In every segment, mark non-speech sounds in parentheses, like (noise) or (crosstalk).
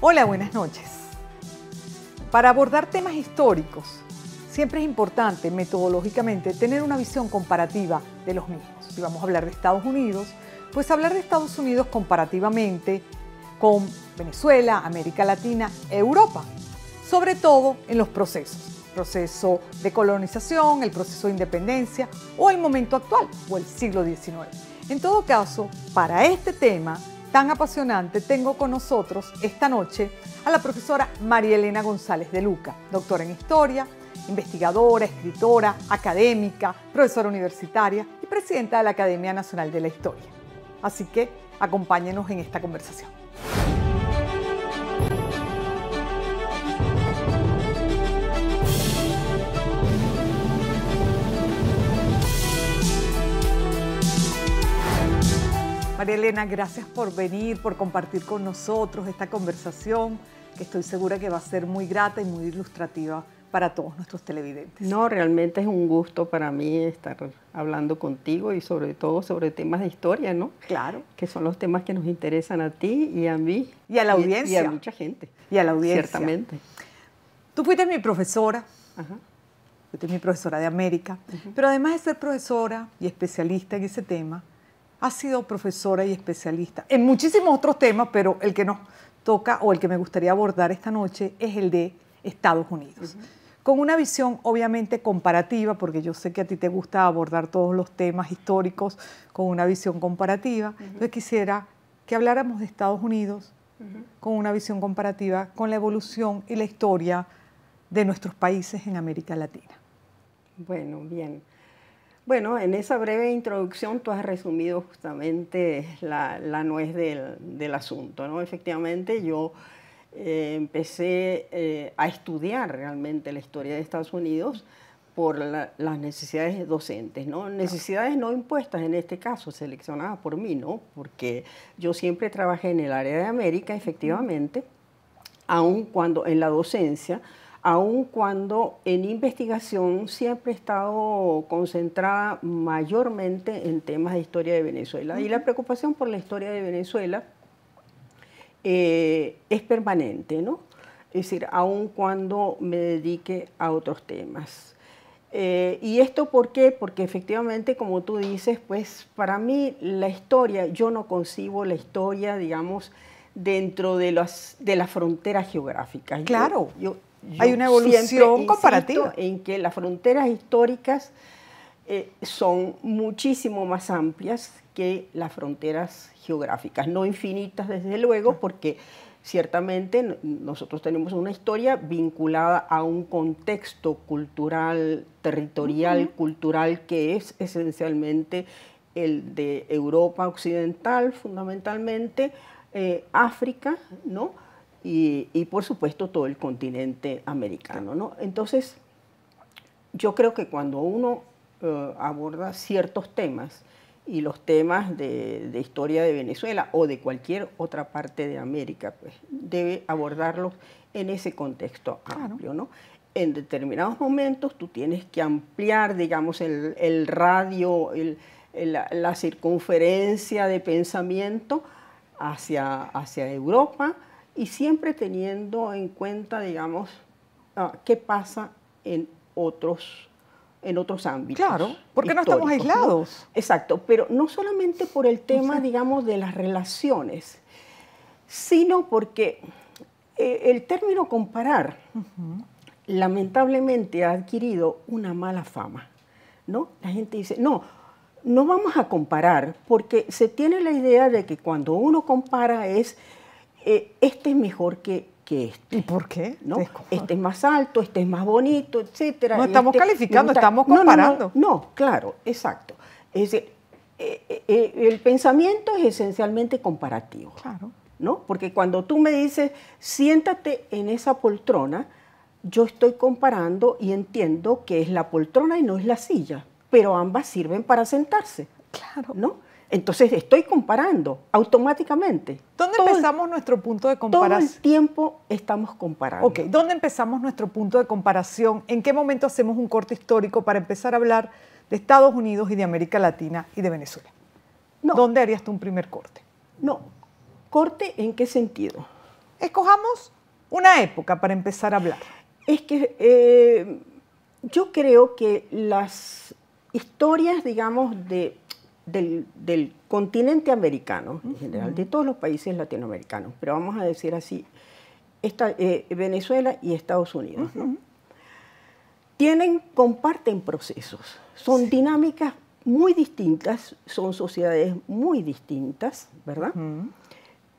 Hola, buenas noches. Para abordar temas históricos, siempre es importante metodológicamente tener una visión comparativa de los mismos. Si vamos a hablar de Estados Unidos, pues hablar de Estados Unidos comparativamente con Venezuela, América Latina, Europa, sobre todo en los procesos proceso de colonización, el proceso de independencia o el momento actual o el siglo XIX. En todo caso, para este tema tan apasionante, tengo con nosotros esta noche a la profesora María Elena González de Luca, doctora en historia, investigadora, escritora, académica, profesora universitaria y presidenta de la Academia Nacional de la Historia. Así que acompáñenos en esta conversación. María Elena, gracias por venir, por compartir con nosotros esta conversación que estoy segura que va a ser muy grata y muy ilustrativa para todos nuestros televidentes. No, realmente es un gusto para mí estar hablando contigo y sobre todo sobre temas de historia, ¿no? Claro. Que son los temas que nos interesan a ti y a mí. Y a la audiencia. Y, a mucha gente. Y a la audiencia. Ciertamente. Tú fuiste mi profesora. Ajá. Fuiste mi profesora de América. Pero además de ser profesora y especialista en ese tema, ha sido profesora y especialista en muchísimos otros temas, pero el que nos toca o el que me gustaría abordar esta noche es el de Estados Unidos. Con una visión obviamente comparativa, porque yo sé que a ti te gusta abordar todos los temas históricos con una visión comparativa. Yo Entonces quisiera que habláramos de Estados Unidos con una visión comparativa con la evolución y la historia de nuestros países en América Latina. Bueno, bien. Bueno, en esa breve introducción tú has resumido justamente la, nuez del, asunto, ¿no? Efectivamente, yo eh, empecé eh, a estudiar realmente la historia de Estados Unidos por las necesidades docentes, ¿no? Necesidades no impuestas en este caso, seleccionadas por mí, ¿no? Porque yo siempre trabajé en el área de América, efectivamente, aun cuando en la docencia, aun cuando en investigación siempre he estado concentrada mayormente en temas de historia de Venezuela. Y la preocupación por la historia de Venezuela eh, es permanente, ¿no? Es decir, aun cuando me dedique a otros temas. Eh, ¿Y esto por qué? Porque efectivamente, como tú dices, pues para mí la historia, yo no concibo la historia, digamos, dentro de las, de las fronteras geográficas. Claro. Hay una evolución comparativa. En que las fronteras históricas eh, son muchísimo más amplias que las fronteras geográficas, no infinitas desde luego, porque ciertamente nosotros tenemos una historia vinculada a un contexto cultural, territorial, cultural que es esencialmente el de Europa occidental, fundamentalmente, eh, África, ¿no? y, por supuesto todo el continente americano. ¿no? Entonces, yo creo que cuando uno eh, aborda ciertos temas, y los temas de, historia de Venezuela o de cualquier otra parte de América, pues debe abordarlos en ese contexto amplio, ¿no? En determinados momentos tú tienes que ampliar, digamos, el, radio, la, circunferencia de pensamiento hacia, hacia Europa, y siempre teniendo en cuenta, digamos, ah, qué pasa en otros, en otros ámbitos. Claro, porque no estamos aislados. Exacto, pero no solamente por el tema, digamos, de las relaciones, sino porque eh, el término comparar lamentablemente ha adquirido una mala fama, ¿no? La gente dice, no, no vamos a comparar, porque se tiene la idea de que cuando uno compara es eh, este es mejor que, que este. ¿Y por qué? ¿no? Este es más alto, este es más bonito, etcétera. No estamos este calificando, estamos comparando. No, claro, exacto. Es eh, eh, el pensamiento es esencialmente comparativo. Claro. ¿no? Porque cuando tú me dices, siéntate en esa poltrona, yo estoy comparando y entiendo que es la poltrona y no es la silla, pero ambas sirven para sentarse. Claro. ¿no? Entonces estoy comparando automáticamente. ¿Dónde empezamos nuestro punto de comparación? Todo el tiempo estamos comparando. ¿dónde empezamos nuestro punto de comparación? ¿En qué momento hacemos un corte histórico para empezar a hablar de Estados Unidos y de América Latina y de Venezuela? ¿Dónde harías tú un primer corte? No. ¿Corte en qué sentido? Escojamos una época para empezar a hablar. Es que eh, yo creo que las historias, digamos, de del, continente americano en general, de todos los países latinoamericanos, pero vamos a decir así, eh, Venezuela y Estados Unidos, tienen, comparten procesos, son dinámicas muy distintas, son sociedades muy distintas, ¿verdad?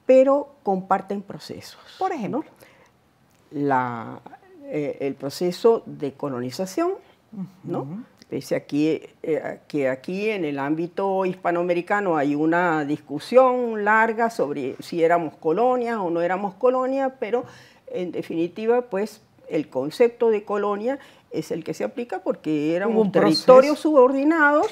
Pero comparten procesos. Por ejemplo, eh, el proceso de colonización, ¿no? Pese aquí, eh, que aquí en el ámbito hispanoamericano hay una discusión larga sobre si éramos colonias o no éramos colonias, pero en definitiva, pues el concepto de colonia es el que se aplica porque éramos territorios subordinados,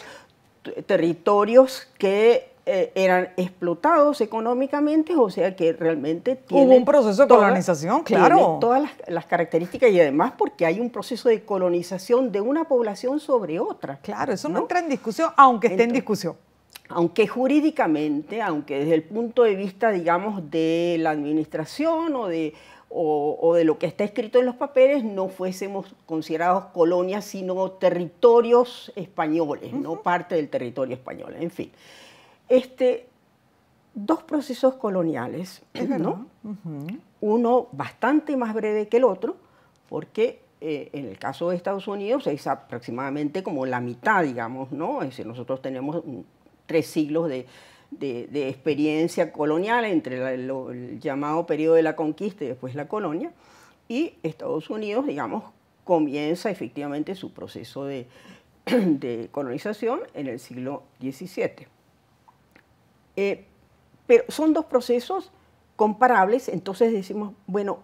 territorios que eh, eran explotados económicamente, o sea que realmente tienen... Hubo un proceso de colonización, claro. Todas las, características y además porque hay un proceso de colonización de una población sobre otra. Claro, eso no, entra en discusión, aunque esté en discusión. Aunque jurídicamente, aunque desde el punto de vista, digamos, de la administración o de, o, de lo que está escrito en los papeles, no fuésemos considerados colonias, sino territorios españoles, no parte del territorio español, en fin este, dos procesos coloniales, Uno bastante más breve que el otro, porque eh, en el caso de Estados Unidos es aproximadamente como la mitad, digamos, ¿no? Es nosotros tenemos tres siglos de, experiencia colonial entre el llamado periodo de la conquista y después la colonia, y Estados Unidos, digamos, comienza efectivamente su proceso de, (clears throat) de colonización en el siglo XVII. Eh, pero son dos procesos comparables, entonces decimos, bueno,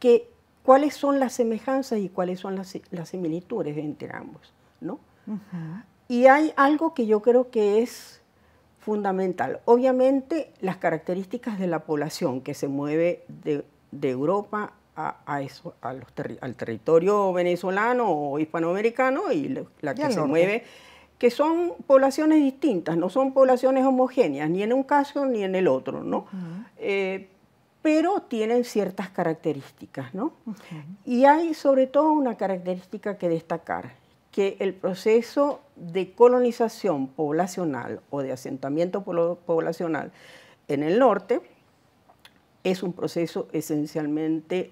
que, ¿cuáles son las semejanzas y cuáles son las, similitudes entre ambos? ¿no? Y hay algo que yo creo que es fundamental. Obviamente, las características de la población que se mueve de, Europa a, al territorio venezolano o hispanoamericano y la, que se mueve que son poblaciones distintas, no son poblaciones homogéneas, ni en un caso ni en el otro, eh, pero tienen ciertas características, Y hay sobre todo una característica que destacar, que el proceso de colonización poblacional o de asentamiento poblacional en el norte es un proceso esencialmente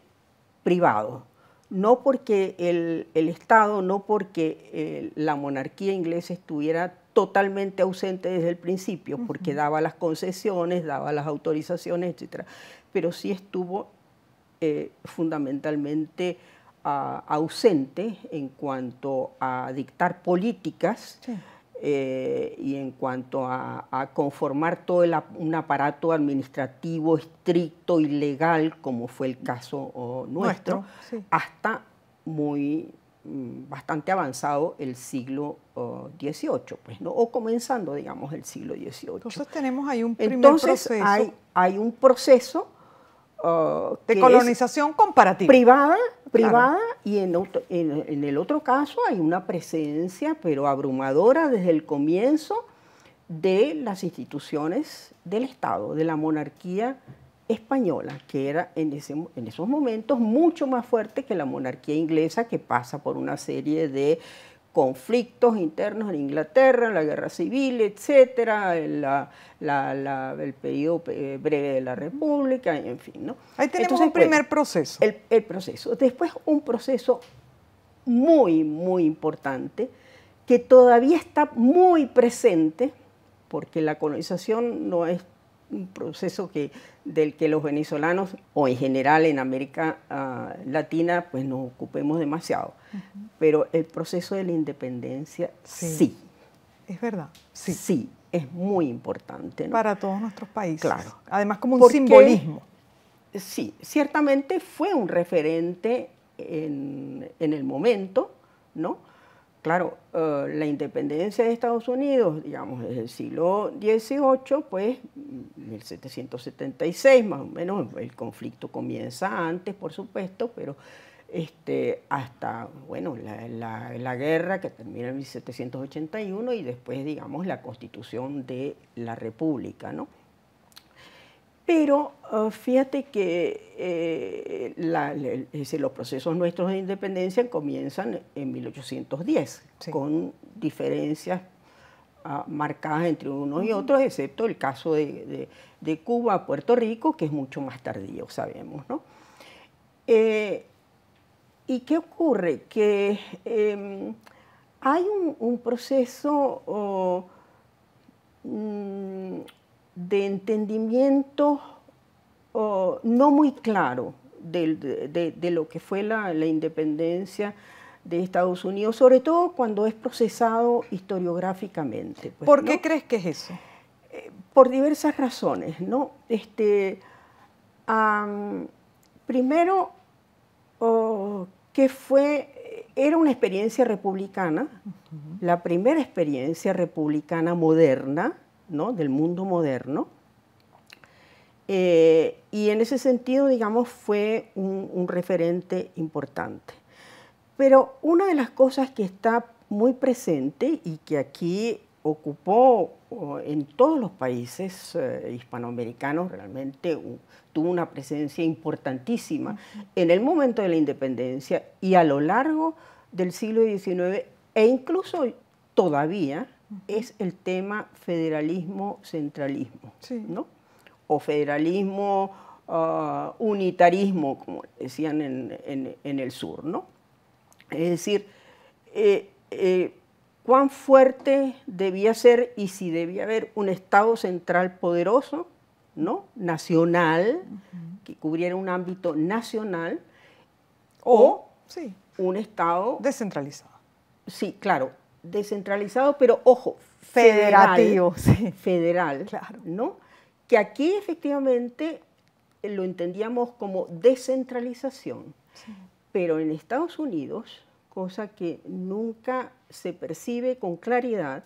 privado, no porque el, Estado, no porque eh, la monarquía inglesa estuviera totalmente ausente desde el principio, porque daba las concesiones, daba las autorizaciones, etc. Pero sí estuvo eh, fundamentalmente ah, ausente en cuanto a dictar políticas. Eh, y en cuanto a, conformar todo un aparato administrativo estricto y legal, como fue el caso oh, nuestro, hasta muy mm, bastante avanzado el siglo XVIII, oh, pues, ¿no? o comenzando, digamos, el siglo XVIII. Entonces tenemos ahí un primer Entonces, Hay, hay un proceso Oh, de colonización comparativa. Privada, privada, y en, el otro caso hay una presencia, pero abrumadora desde el comienzo, de las instituciones del Estado, de la monarquía española, que era en esos momentos mucho más fuerte que la monarquía inglesa, que pasa por una serie de conflictos internos en Inglaterra, la guerra civil, etcétera, el periodo eh, breve de la República, en fin. ¿no? Ahí tenemos un primer proceso. el, proceso. Después un proceso muy, muy importante que todavía está muy presente, porque la colonización no es un proceso que, del que los venezolanos, o en general en América ah, Latina, pues nos ocupemos demasiado. Pero el proceso de la independencia sí. Es verdad. Sí. Sí, es muy importante. Para todos nuestros países. Claro. Además, como un simbolismo. Sí, ciertamente fue un referente en, en el momento, ¿no? Claro, eh, la independencia de Estados Unidos, digamos, desde el siglo XVIII, pues 1776 mm, más o menos, el conflicto comienza antes, por supuesto, pero este, hasta, bueno, la, la guerra que termina en 1781 y después, digamos, la constitución de la República, ¿no? Pero ah, fíjate que eh, los procesos nuestros de independencia comienzan en 1810, con diferencias ah, marcadas entre unos y otros, excepto el caso de, Cuba a Puerto Rico, que es mucho más tardío, sabemos. ¿no? Eh, ¿Y qué ocurre? Que em, hay un, proceso de entendimiento no muy claro de, lo que fue la, independencia de Estados Unidos, sobre todo cuando es procesado historiográficamente. Pues, ¿Por qué crees que es eso? Eh, por diversas razones, ¿no? Este, primero, que fue, era una experiencia republicana, la primera experiencia republicana moderna, del mundo moderno. Eh, y en ese sentido, digamos, fue un, referente importante. Pero una de las cosas que está muy presente y que aquí ocupó en todos los países eh, hispanoamericanos realmente tuvo una presencia importantísima en el momento de la independencia y a lo largo del siglo XIX e incluso todavía es el tema federalismo-centralismo, ¿no? O federalismo, ah, unitarismo, como decían en, el sur, ¿no? Es decir, eh, eh, cuán fuerte debía ser y si debía haber un Estado central poderoso, ¿no? Nacional, que cubriera un ámbito nacional, o, o un Estado... Descentralizado. Sí, claro, descentralizado, pero ojo, federativo, federal, claro. ¿no? Que aquí efectivamente lo entendíamos como descentralización, pero en Estados Unidos, cosa que nunca se percibe con claridad,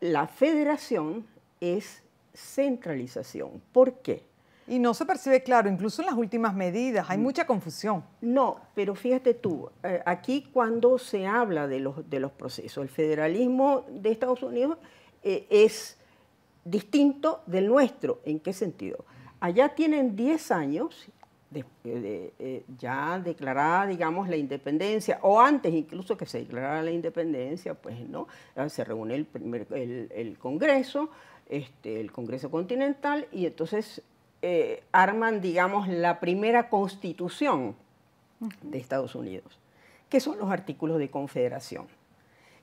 la federación es centralización. ¿Por qué? Y no se percibe claro, incluso en las últimas medidas, hay mm. mucha confusión. No, pero fíjate tú, eh, aquí cuando se habla de los, de los procesos, el federalismo de Estados Unidos eh, es distinto del nuestro. ¿En qué sentido? Allá tienen 10 años eh, ya declarada, digamos, la independencia, o antes incluso que se declarara la independencia, pues no, ah, se reúne el, primer, el, Congreso, este, el Congreso Continental, y entonces eh, arman, digamos, la primera constitución de Estados Unidos, que son los artículos de confederación.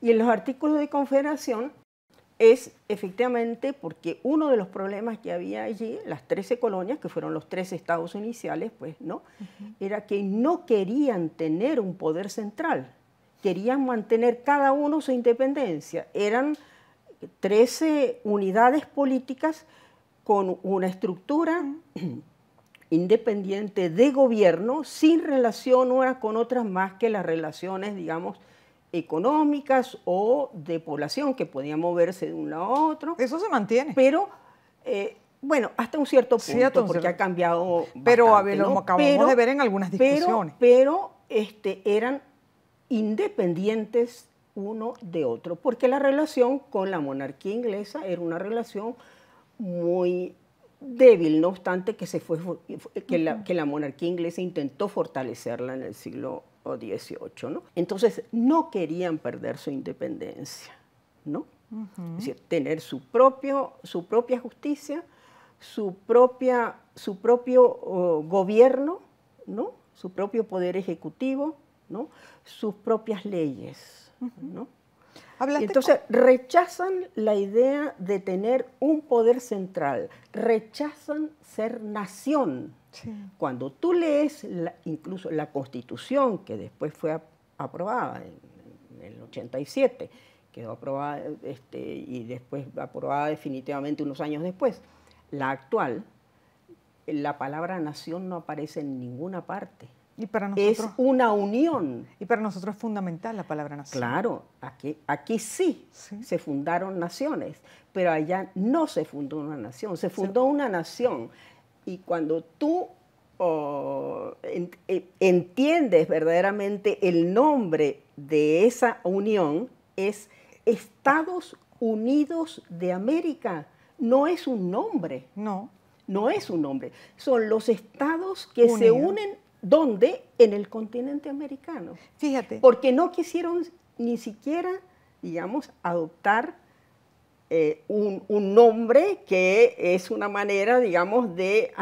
Y en los artículos de confederación es efectivamente porque uno de los problemas que había allí, las 13 colonias, que fueron los tres estados iniciales, pues, ¿no? Era que no querían tener un poder central, querían mantener cada uno su independencia. Eran trece unidades políticas con una estructura (clears throat) independiente de gobierno sin relación una con otras más que las relaciones, digamos, económicas o de población que podía moverse de un a otro. Eso se mantiene. Pero, eh, bueno, hasta un cierto punto, porque ha cambiado. pero bastante, a ver, acabamos de ver en algunas discusiones. Pero, este, eran independientes uno de otro, porque la relación con la monarquía inglesa era una relación muy débil, no obstante que, se fue, que, la, que la monarquía inglesa intentó fortalecerla en el siglo XVIII. ¿no? Entonces, no querían perder su independencia, ¿no? Es decir, tener su, propio, su propia justicia, su, propia, su propio oh, gobierno, ¿no? su propio poder ejecutivo, ¿no? sus propias leyes. ¿no? entonces rechazan la idea de tener un poder central, rechazan ser nación. Cuando tú lees incluso la constitución que después fue aprobada en, el 87, quedó aprobada este, y después aprobada definitivamente unos años después, la actual, la palabra nación no aparece en ninguna parte es una unión. Y para nosotros es fundamental la palabra nación. Claro, aquí, aquí sí, se fundaron naciones, pero allá no se fundó una nación, se fundó una nación. Y cuando tú eh, entiendes verdaderamente el nombre de esa unión, es Estados Unidos de América. No es un nombre. No. No es un nombre. Son los estados que se unen ¿Dónde? En el continente americano. Fíjate. Porque no quisieron ni siquiera, digamos, adoptar eh, un, nombre que es una manera, digamos, de,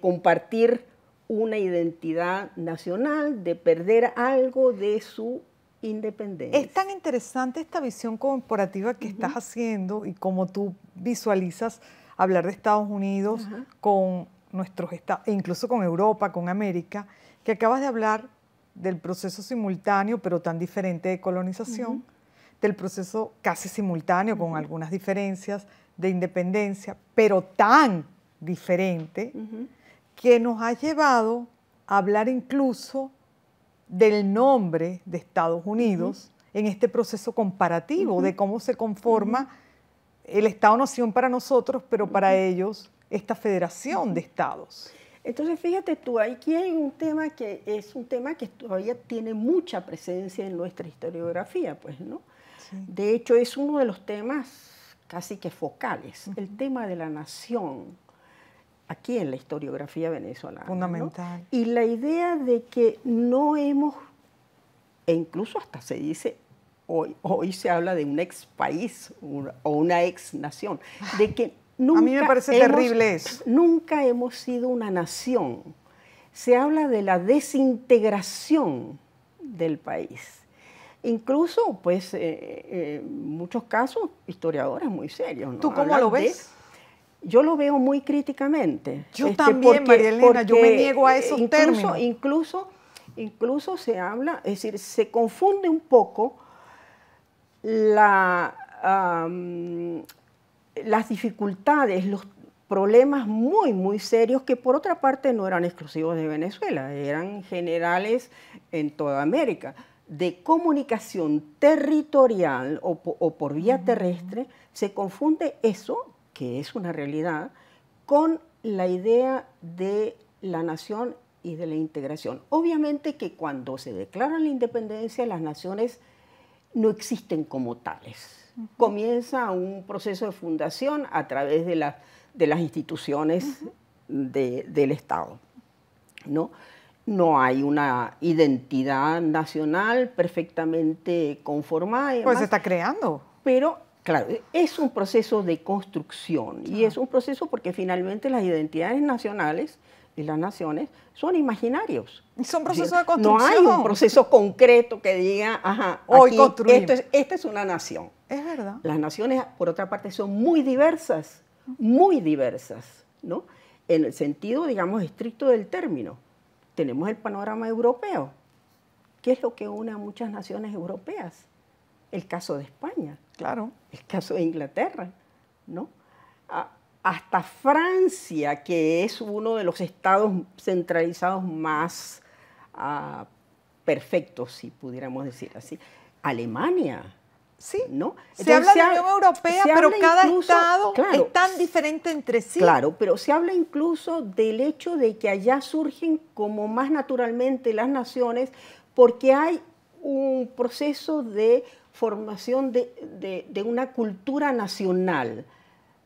compartir una identidad nacional, de perder algo de su independencia. Es tan interesante esta visión corporativa que estás haciendo y cómo tú visualizas hablar de Estados Unidos con nuestros estados, e incluso con Europa, con América, que acabas de hablar del proceso simultáneo, pero tan diferente de colonización, del proceso casi simultáneo, con algunas diferencias, de independencia, pero tan diferente, que nos ha llevado a hablar incluso del nombre de Estados Unidos en este proceso comparativo, de cómo se conforma el Estado-Nación para nosotros, pero para ellos esta federación de Estados. Entonces, fíjate tú, aquí hay un tema que es un tema que todavía tiene mucha presencia en nuestra historiografía, pues, ¿no? De hecho, es uno de los temas casi que focales, el tema de la nación aquí en la historiografía venezolana. Fundamental. Y la idea de que no hemos, e incluso hasta se dice Hoy, hoy, se habla de un ex país o una ex nación, de que a mí me parece terrible eso. Nunca hemos sido una nación. Se habla de la desintegración del país. Incluso, pues, eh, eh muchos casos, historiadores muy serios. ¿Tú cómo lo ves? yo lo veo muy críticamente. Yo este, también, María Elena, yo me niego a esos eh, términos. Incluso, incluso se habla, es decir, se confunde un poco la, las dificultades, los problemas muy, muy serios que por otra parte no eran exclusivos de Venezuela, eran generales en toda América, de comunicación territorial o, por vía terrestre, se confunde eso, que es una realidad, con la idea de la nación y de la integración. Obviamente que cuando se declara la independencia, las naciones no existen como tales comienza un proceso de fundación a través de, de las instituciones del Estado. ¿no? no hay una identidad nacional perfectamente conformada. pues se está creando. Pero, claro, es un proceso de construcción y es un proceso porque finalmente las identidades nacionales y las naciones son imaginarios. son procesos de construcción. No hay un proceso concreto que diga, ajá, hoy aquí, esta es una nación. Es verdad. Las naciones, por otra parte, son muy diversas, muy diversas, ¿no? En el sentido, digamos, estricto del término. Tenemos el panorama europeo. ¿Qué es lo que une a muchas naciones europeas? El caso de España. Claro. El caso de Inglaterra, ¿no? hasta Francia, que es uno de los estados centralizados más ah, perfectos, si pudiéramos decir así. Alemania, Sí. ¿no? se habla de la Unión Europea, pero cada Estado es tan diferente entre sí. Claro, pero se habla incluso del hecho de que allá surgen como más naturalmente las naciones porque hay un proceso de formación de, de una cultura nacional.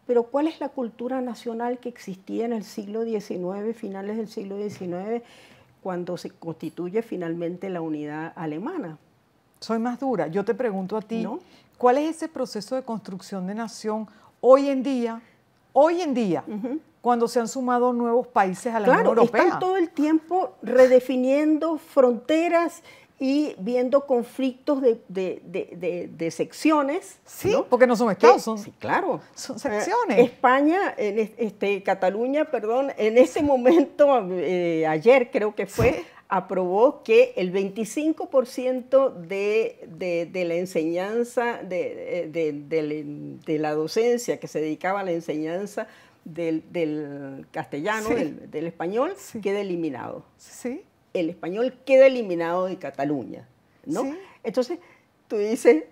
Pero ¿cuál es la cultura nacional que existía en el siglo XIX, finales del siglo XIX, cuando se constituye finalmente la unidad alemana? Soy más dura. Yo te pregunto a ti, ¿cuál es ese proceso de construcción de nación hoy en día? Hoy en día, cuando se han sumado nuevos países a la Unión Europea. Están todo el tiempo redefiniendo fronteras y viendo conflictos de, secciones. Sí, ¿no? porque no son estados, sí, claro. son eh, secciones. España, en este, Cataluña, perdón, en ese momento, eh, ayer creo que fue, aprobó que el 25% de, la enseñanza, de, la docencia que se dedicaba a la enseñanza del, castellano, del, español, queda eliminado. El español queda eliminado de Cataluña, Entonces, tú dices,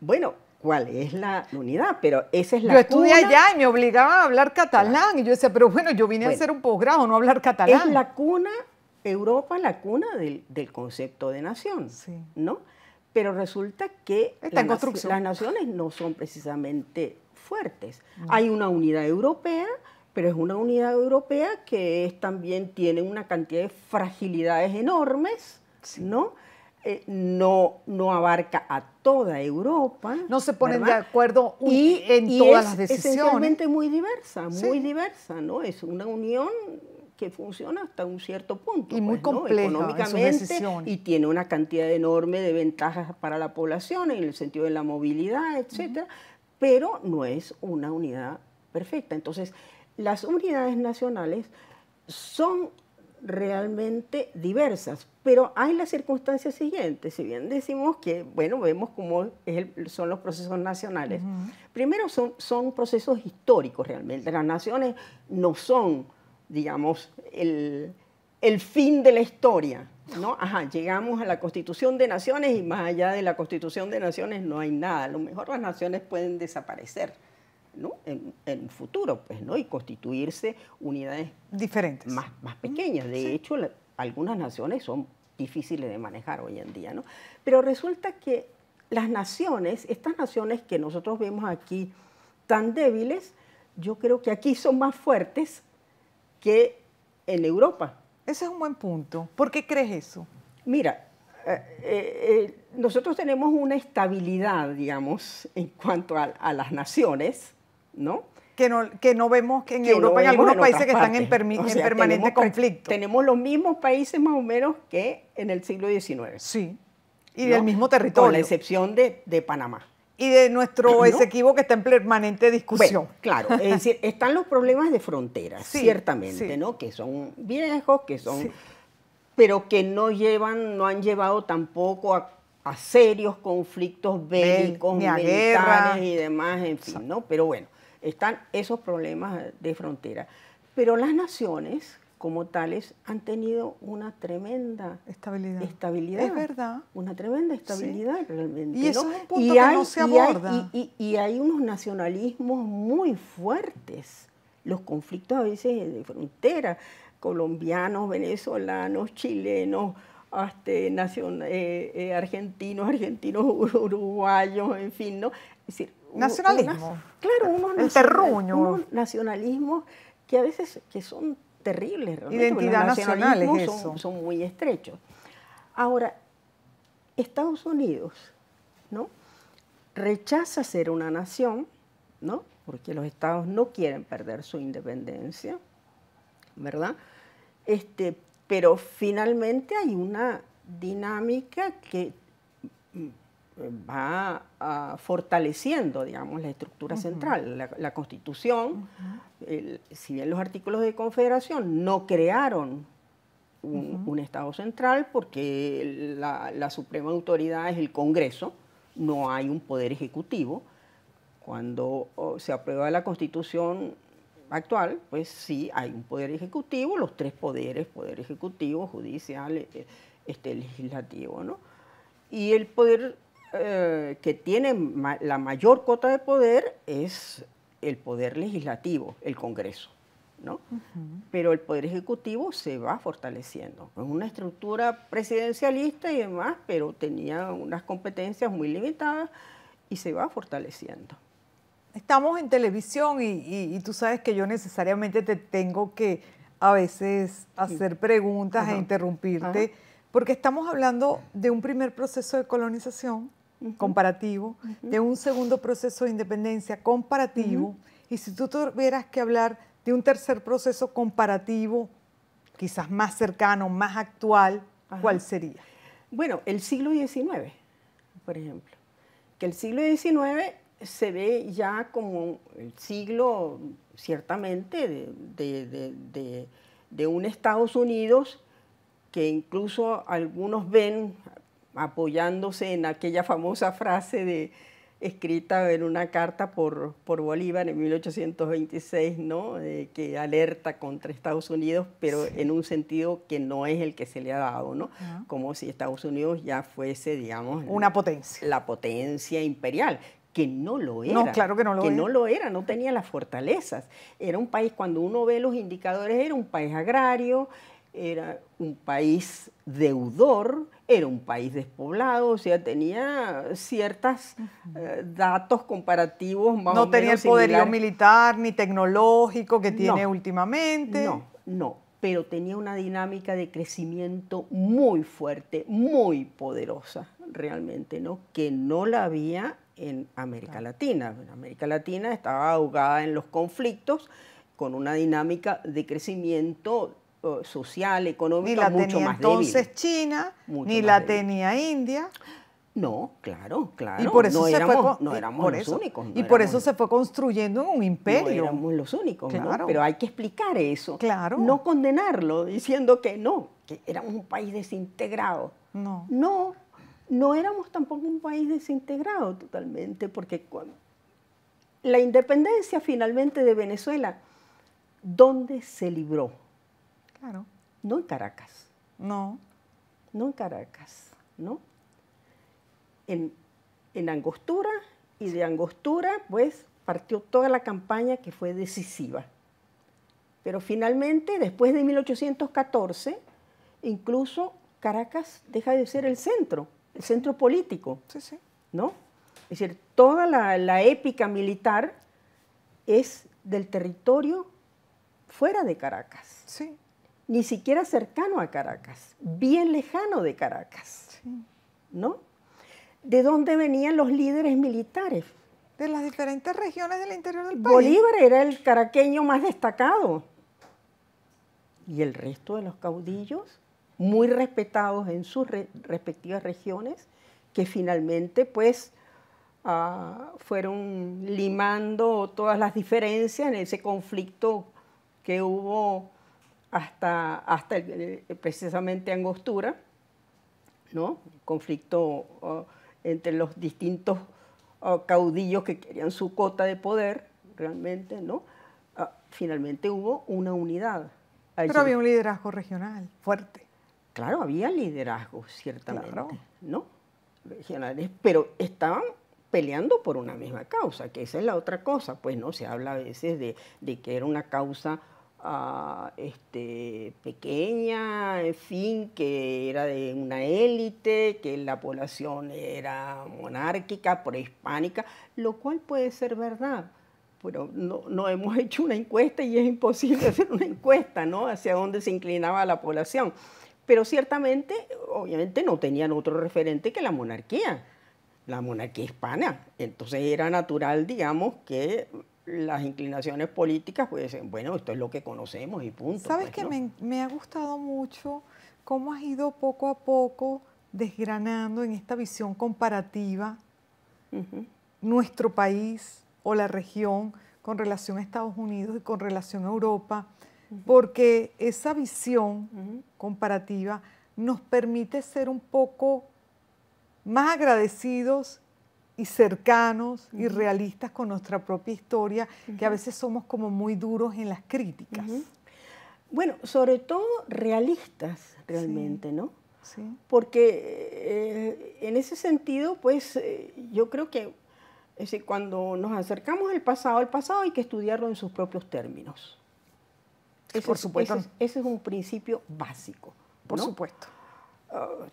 bueno, cuál es la unidad, pero esa es la Yo estudié allá y me obligaban a hablar catalán, y yo decía, pero bueno, yo vine a hacer un posgrado, no hablar catalán. Es la cuna Europa la cuna del, concepto de nación, ¿no? Pero resulta que las naciones no son precisamente fuertes. Mm. Hay una unidad europea, pero es una unidad europea que también tiene una cantidad de fragilidades enormes, eh, ¿no? no, abarca a toda Europa. No se ponen de acuerdo y, en todas las decisiones. Es esencialmente muy diversa, muy diversa, ¿no? Es una unión que funciona hasta un cierto punto. Y muy pues, económicamente y tiene una cantidad enorme de ventajas para la población en el sentido de la movilidad, etcétera, pero no es una unidad perfecta. Entonces, las unidades nacionales son realmente diversas, pero hay las circunstancia siguiente, si bien decimos que, bueno, vemos cómo son los procesos nacionales. Primero son, son procesos históricos realmente, las naciones no son digamos, el, el fin de la historia. ¿no? Ajá, llegamos a la Constitución de Naciones y más allá de la Constitución de Naciones no hay nada. A lo mejor las naciones pueden desaparecer. ¿no? En, en futuro, pues, ¿no? Y constituirse unidades diferentes, más, más pequeñas. De hecho, algunas naciones son difíciles de manejar hoy en día, ¿no? Pero resulta que las naciones, estas naciones que nosotros vemos aquí tan débiles, yo creo que aquí son más fuertes que en Europa. Ese es un buen punto. ¿Por qué crees eso? Mira, eh, eh, eh, nosotros tenemos una estabilidad, digamos, en cuanto a, las naciones, ¿no? Que no, vemos que en Europa, hay algunos países que están en, en permanente conflicto. Tenemos los mismos países más o menos que en el siglo XIX. Sí, y del mismo territorio. Con la excepción de, de Panamá. Y de nuestro ese Esequibo que está en permanente discusión. claro, es decir, (laughs) están los problemas de fronteras, ciertamente, ¿no? Que son viejos, que son. pero que no llevan, no han llevado tampoco a, serios conflictos bélicos, militares y demás, en fin, ¿no? Pero bueno, están esos problemas de frontera. Pero las naciones, como tales han tenido una tremenda estabilidad. estabilidad es verdad. Una tremenda estabilidad realmente. Y eso es un punto que hay, no se aborda. Y hay, unos nacionalismos muy fuertes. Los conflictos a veces de frontera, colombianos, venezolanos, chilenos, hasta eh, eh, argentinos, argentinos, (laughs) uruguayos, en fin, ¿no? decir, nacionalismo. claro, unos, nacionalismos que a veces que son terribles. Realmente, Identidad nacional Son, son, muy estrechos. Ahora, Estados Unidos, ¿no? Rechaza ser una nación, ¿no? Porque los estados no quieren perder su independencia, ¿verdad? Este, pero finalmente hay una dinámica que va ah, fortaleciendo, digamos, la estructura central. La, Constitución, si bien los artículos de confederación no crearon un, Estado central porque la, suprema autoridad es el Congreso, no hay un poder ejecutivo. Cuando se aprueba la Constitución actual, pues sí hay un poder ejecutivo, los tres poderes, poder ejecutivo, judicial, e, este, legislativo, ¿no? Y el poder eh, que tiene la mayor cota de poder es el poder legislativo, el Congreso. ¿no? Pero el poder ejecutivo se va fortaleciendo. Es una estructura presidencialista y demás, pero tenía unas competencias muy limitadas y se va fortaleciendo. Estamos en televisión y, tú sabes que yo necesariamente te tengo que a veces hacer preguntas e interrumpirte, porque estamos hablando de un primer proceso de colonización comparativo, de un segundo proceso de independencia comparativo, y si tú tuvieras que hablar de un tercer proceso comparativo, quizás más cercano, más actual, ¿cuál sería? Bueno, el siglo XIX, por ejemplo, que el siglo XIX se ve ya como el siglo, ciertamente, de un Estados Unidos que incluso algunos ven apoyándose en aquella famosa frase de, escrita en una carta por, por Bolívar en 1826, ¿no? que alerta contra Estados Unidos, pero en un sentido que no es el que se le ha dado, ¿no? Como si Estados Unidos ya fuese, digamos... Una potencia. La potencia imperial, que no lo era. No, claro que no lo que no lo era, no tenía las fortalezas. Era un país, cuando uno ve los indicadores, era un país agrario, era un país deudor, era un país despoblado, o sea, tenía ciertos eh, datos comparativos más no tenía el poderío militar ni tecnológico que tiene últimamente. No, no, pero tenía una dinámica de crecimiento muy fuerte, muy poderosa realmente, ¿no? Que no la había en América Latina. En América Latina estaba ahogada en los conflictos con una dinámica de crecimiento eh, social, económica, ni la tenía entonces China, ni la tenía India. No, claro, claro. Y por eso no se éramos, los únicos. y por eso se fue construyendo un imperio. No éramos los únicos, claro. Pero hay que explicar eso. Claro. No condenarlo diciendo que no, que éramos un país desintegrado. No. No, no éramos tampoco un país desintegrado totalmente, porque cuando la independencia finalmente de Venezuela, ¿dónde se libró? No en Caracas. No. No en Caracas, ¿no? En, Angostura y de Angostura, pues, partió toda la campaña que fue decisiva. Pero finalmente, después de 1814, incluso Caracas deja de ser el centro, el centro político. ¿No? Es decir, toda la, la, épica militar es del territorio fuera de Caracas. Sí ni siquiera cercano a Caracas, bien lejano de Caracas, ¿no? ¿De dónde venían los líderes militares? De las diferentes regiones del interior del país. Bolívar era el caraqueño más destacado. Y el resto de los caudillos, muy respetados en sus respectivas regiones, que finalmente pues ah, fueron limando todas las diferencias en ese conflicto que hubo hasta, hasta eh, precisamente Angostura, ¿no? conflicto oh, entre los distintos oh, caudillos que querían su cota de poder, realmente, ¿no? Ah, finalmente hubo una unidad. Pero había un liderazgo regional fuerte. Claro, había liderazgo, ciertamente, ¿no? Regionales, pero estaban peleando por una misma causa, que esa es la otra cosa, pues no se habla a veces de, de que era una causa Ah, este, pequeña, en fin, que era de una élite, que la población era monárquica, prehispánica, lo cual puede ser verdad. Pero no, no hemos (laughs) hecho una encuesta y es imposible hacer una encuesta, ¿no? Hacia dónde se inclinaba la población. Pero ciertamente, obviamente, no tenían otro referente que la monarquía, la monarquía hispana. Entonces era natural, digamos, que las inclinaciones políticas, pues bueno, esto es lo que conocemos y punto. Sabes pues, que me, ha gustado mucho cómo has ido poco a poco desgranando en esta visión comparativa nuestro país o la región con relación a Estados Unidos y con relación a Europa, porque esa visión comparativa nos permite ser un poco más agradecidos y cercanos y realistas con nuestra propia historia, que a veces somos como muy duros en las críticas. Bueno, sobre todo realistas realmente, ¿no? Sí. Porque eh, en ese sentido, pues eh, yo creo que cuando nos acercamos al pasado, al pasado hay que estudiarlo en sus propios términos. Ese Por supuesto. ese, es, un principio básico. Por supuesto. supuesto. Ah,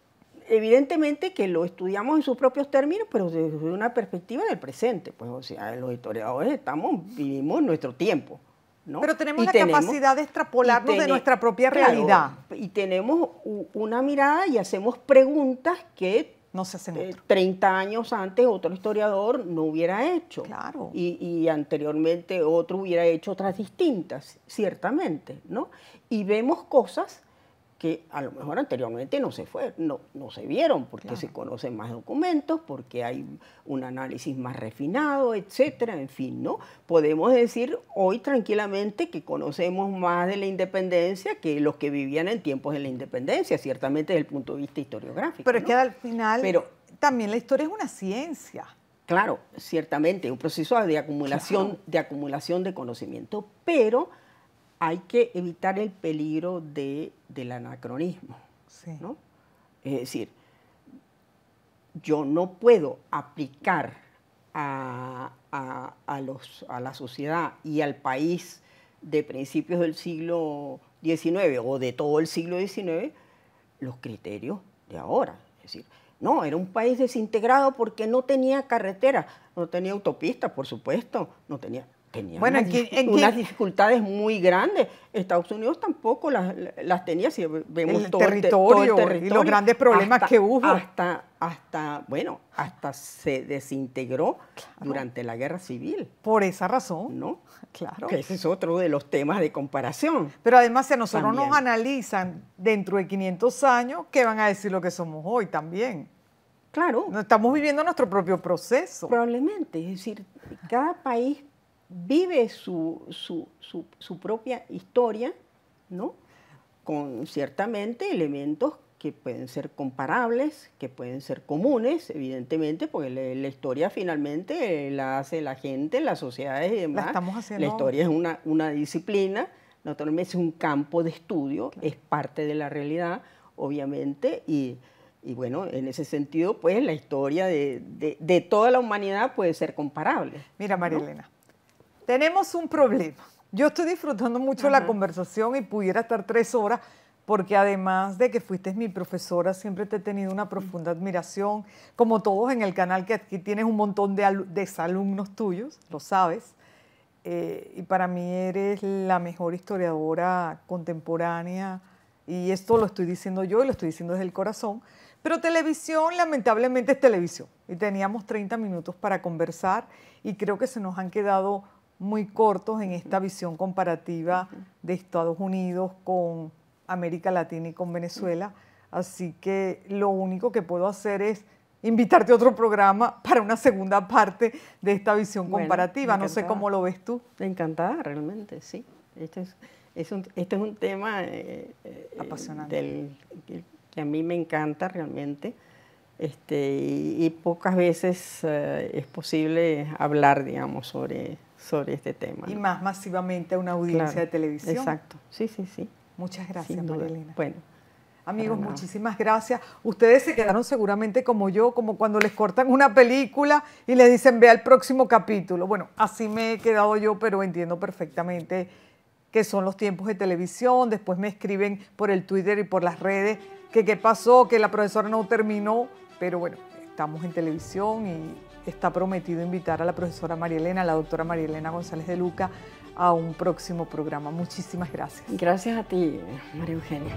evidentemente que lo estudiamos en sus propios términos, pero desde una perspectiva del presente. Pues, o sea, los historiadores estamos, vivimos nuestro tiempo. ¿no? Pero tenemos la capacidad de extrapolarnos de nuestra propia realidad. y tenemos una mirada y hacemos preguntas que no se hacen 30 eh, años antes otro historiador no hubiera hecho. Claro. Y, y, anteriormente otro hubiera hecho otras distintas, ciertamente, ¿no? Y vemos cosas que a lo mejor anteriormente no se, fue, no, no se vieron, porque se conocen más documentos, porque hay un análisis más refinado, etcétera, en fin, ¿no? Podemos decir hoy tranquilamente que conocemos más de la independencia que los que vivían en tiempos de la independencia, ciertamente desde el punto de vista historiográfico. Pero es que al final Pero, también la historia es una ciencia. Claro, ciertamente, un proceso de acumulación, de acumulación de conocimiento, pero hay que evitar el peligro de, del anacronismo. ¿no? Es decir, yo no puedo aplicar a, los, a la sociedad y al país de principios del siglo XIX o de todo el siglo XIX los criterios de ahora. Es decir, no, era un país desintegrado porque no tenía carretera, no tenía autopista, por supuesto, no tenía bueno, unas, ¿en unas dificultades muy grandes. Estados Unidos tampoco las, tenía, si vemos todo, territorio, el, territorio. Y los grandes problemas que hubo. Hasta, bueno, hasta se desintegró durante la guerra civil. Por esa razón. ¿No? Claro. Que ese es otro de los temas de comparación. Pero además, si a nosotros nos analizan dentro de 500 años, ¿qué van a decir lo que somos hoy también? Claro. Estamos viviendo nuestro propio proceso. Probablemente, es decir, cada país vive su, propia historia, ¿no? Con ciertamente elementos que pueden ser comparables, que pueden ser comunes, evidentemente, porque la, historia finalmente la hace la gente, las sociedades y demás. La, estamos haciendo... la historia es una, una disciplina, naturalmente es un campo de estudio, es parte de la realidad, obviamente, y, bueno, en ese sentido, pues la historia de, toda la humanidad puede ser comparable. Mira, María Elena, tenemos un problema. Yo estoy disfrutando mucho la conversación y pudiera estar tres horas porque además de que fuiste mi profesora, siempre te he tenido una profunda admiración, como todos en el canal, que aquí tienes un montón de, alumnos tuyos, lo sabes, eh, y para mí eres la mejor historiadora contemporánea, y esto lo estoy diciendo yo y lo estoy diciendo desde el corazón, pero televisión lamentablemente es televisión, y teníamos 30 minutos para conversar, y creo que se nos han quedado muy cortos en esta visión comparativa de Estados Unidos con América Latina y con Venezuela. Así que lo único que puedo hacer es invitarte a otro programa para una segunda parte de esta visión comparativa. No sé cómo lo ves tú. Encantada, realmente, sí. Este es, este un, tema eh, eh, apasionante. que a mí me encanta realmente. Este, y, pocas veces eh, es posible hablar, digamos, sobre sobre este tema. Y más masivamente a una audiencia de televisión. Exacto, sí, sí, sí. Muchas gracias, Marilena. Bueno. Amigos, muchísimas gracias. Ustedes se quedaron seguramente como yo, como cuando les cortan una película y les dicen, vea el próximo capítulo. Bueno, así me he quedado yo, pero entiendo perfectamente que son los tiempos de televisión. Después me escriben por el Twitter y por las redes que qué pasó, que la profesora no terminó. Pero bueno, estamos en televisión y está prometido invitar a la profesora María Elena, la doctora María Elena González de Luca, a un próximo programa. Muchísimas gracias. Gracias a ti, María Eugenia.